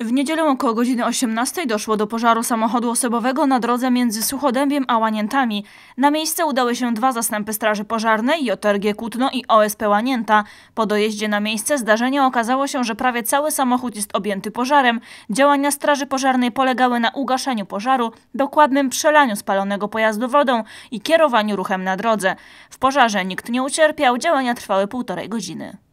W niedzielę około godziny 18 doszło do pożaru samochodu osobowego na drodze między Suchodębiem a Łaniętami. Na miejsce udały się dwa zastępy Straży Pożarnej, JRG Kutno i OSP Łanięta. Po dojeździe na miejsce zdarzenia okazało się, że prawie cały samochód jest objęty pożarem. Działania Straży Pożarnej polegały na ugaszeniu pożaru, dokładnym przelaniu spalonego pojazdu wodą i kierowaniu ruchem na drodze. W pożarze nikt nie ucierpiał, działania trwały półtorej godziny.